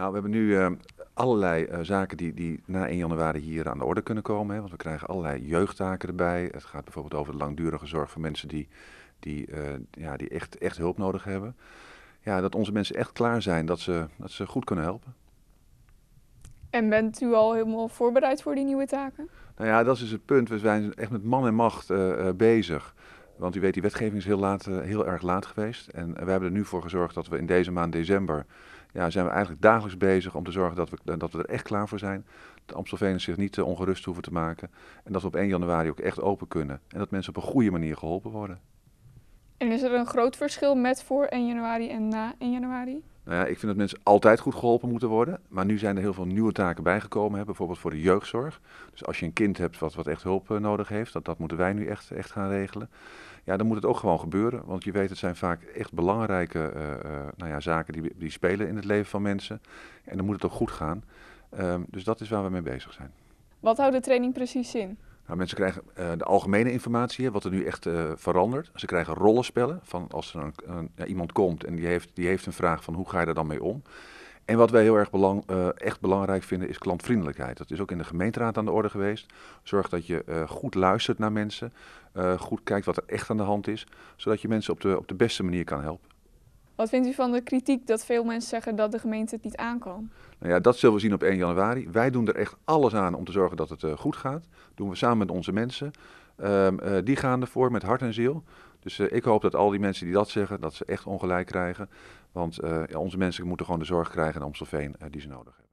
Nou, we hebben nu eh, allerlei eh, zaken die, die na 1 januari hier aan de orde kunnen komen. Hè, want we krijgen allerlei jeugdtaken erbij. Het gaat bijvoorbeeld over de langdurige zorg voor mensen die, die, eh, ja, die echt, echt hulp nodig hebben. Ja, dat onze mensen echt klaar zijn, dat ze, dat ze goed kunnen helpen. En bent u al helemaal voorbereid voor die nieuwe taken? Nou ja, dat is dus het punt. We zijn echt met man en macht bezig. Want u weet, die wetgeving is heel, laat, eh, heel erg laat geweest. En we hebben er nu voor gezorgd dat we in deze maand december... Ja, zijn we eigenlijk dagelijks bezig om te zorgen dat we, eh, dat we er echt klaar voor zijn. Dat Amstelveeners zich niet eh, ongerust hoeven te maken. En dat we op 1 januari ook echt open kunnen. En dat mensen op een goede manier geholpen worden. En is er een groot verschil met voor 1 januari en na 1 januari? Nou ja, ik vind dat mensen altijd goed geholpen moeten worden. Maar nu zijn er heel veel nieuwe taken bijgekomen. Hè, bijvoorbeeld voor de jeugdzorg. Dus als je een kind hebt wat, wat echt hulp eh, nodig heeft, dat, dat moeten wij nu echt, echt gaan regelen. Ja, dan moet het ook gewoon gebeuren. Want je weet, het zijn vaak echt belangrijke eh, eh, nou ja, zaken die, die spelen in het leven van mensen. En dan moet het ook goed gaan. Ehm, dus dat is waar we mee bezig zijn. Wat houdt de training precies in? mensen krijgen eh, de algemene informatie, wat er nu echt eh, verandert. Ze krijgen rollenspellen. Van als er een, een, iemand komt en die heeft, die heeft een vraag van hoe ga je daar dan mee om? En wat wij heel erg belang, eh, echt belangrijk vinden is klantvriendelijkheid. Dat is ook in de gemeenteraad aan de orde geweest. Zorg dat je goed luistert naar mensen, goed kijkt wat er echt aan de hand is, zodat je mensen op de, op de beste manier kan helpen. Wat vindt u van de kritiek dat veel mensen zeggen dat de gemeente het niet aankomt. Nou ja, dat zullen we zien op 1 januari. Wij doen er echt alles aan om te zorgen dat het eh, goed gaat. Dat doen we samen met onze mensen. Ehm, eh, die gaan ervoor met hart en ziel. Dus eh, ik hoop dat al die mensen die dat zeggen, dat ze echt ongelijk krijgen. Want onze mensen moeten gewoon de zorg krijgen in Amstelveen die ze nodig hebben.